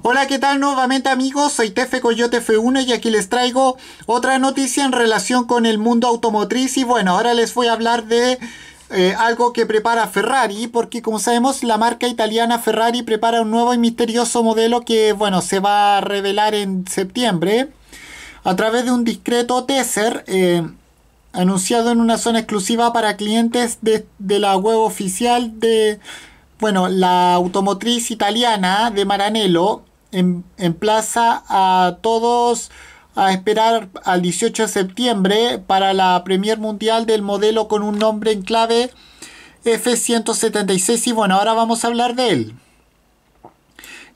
Hola, ¿qué tal nuevamente amigos? Soy Tefe Coyote F1 y aquí les traigo otra noticia en relación con el mundo automotriz y bueno, ahora les voy a hablar de eh, algo que prepara Ferrari porque como sabemos la marca italiana Ferrari prepara un nuevo y misterioso modelo que bueno, se va a revelar en septiembre a través de un discreto teaser eh, anunciado en una zona exclusiva para clientes de, de la web oficial de bueno, la automotriz italiana de Maranello em, emplaza a todos a esperar al 18 de septiembre para la Premier Mundial del modelo con un nombre en clave F176 y bueno, ahora vamos a hablar de él.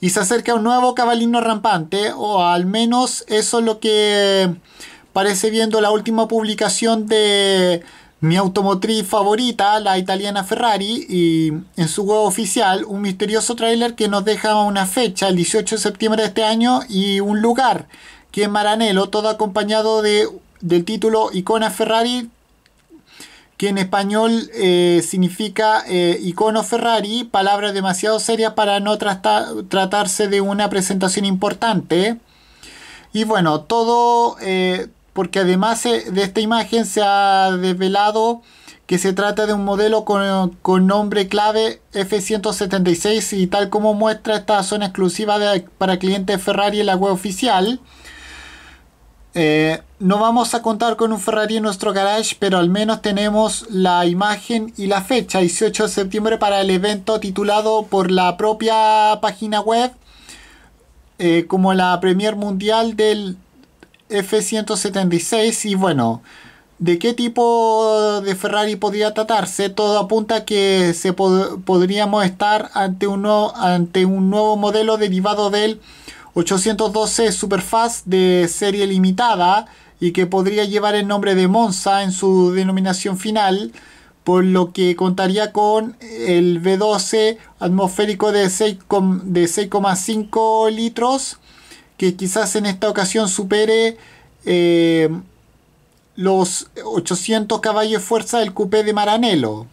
Y se acerca un nuevo cabalino rampante, o al menos eso es lo que parece viendo la última publicación de mi automotriz favorita, la italiana Ferrari, y en su web oficial un misterioso tráiler que nos deja una fecha, el 18 de septiembre de este año, y un lugar, que es Maranello, todo acompañado de, del título Icona Ferrari, que en español eh, significa eh, Icono Ferrari, palabras demasiado serias para no tratarse de una presentación importante. Y bueno, todo... Eh, porque además eh, de esta imagen se ha desvelado que se trata de un modelo con, nombre clave F176 y tal como muestra esta zona exclusiva para clientes Ferrari en la web oficial. Eh, no vamos a contar con un Ferrari en nuestro garage, pero al menos tenemos la imagen y la fecha, 18 de septiembre, para el evento titulado por la propia página web eh, como la Premier Mundial del F176 y bueno, ¿de qué tipo de Ferrari podría tratarse? Todo apunta que podríamos estar ante un, nuevo, ante un nuevo modelo derivado del 812 Superfast de serie limitada y que podría llevar el nombre de Monza en su denominación final, por lo que contaría con el V12 atmosférico de 6,5 de litros que quizás en esta ocasión supere eh, los 800 caballos fuerza del coupé de Maranello.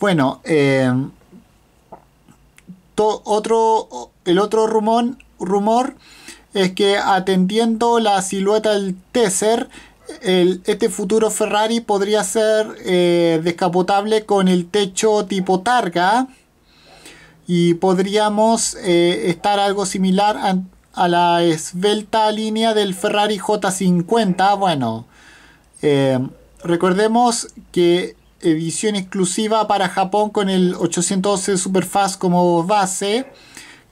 Bueno, eh, otro, el otro rumor, es que atendiendo la silueta del Tesser, este futuro Ferrari podría ser eh, descapotable con el techo tipo targa y podríamos estar algo similar a la esbelta línea del Ferrari J50. Bueno, eh, recordemos que edición exclusiva para Japón con el 812 Superfast como base.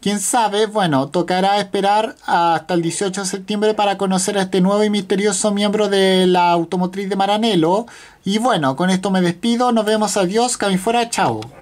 Quién sabe, bueno, tocará esperar hasta el 18 de septiembre para conocer a este nuevo y misterioso miembro de la automotriz de Maranello. Y bueno, con esto me despido, nos vemos, adiós, fuera, chao.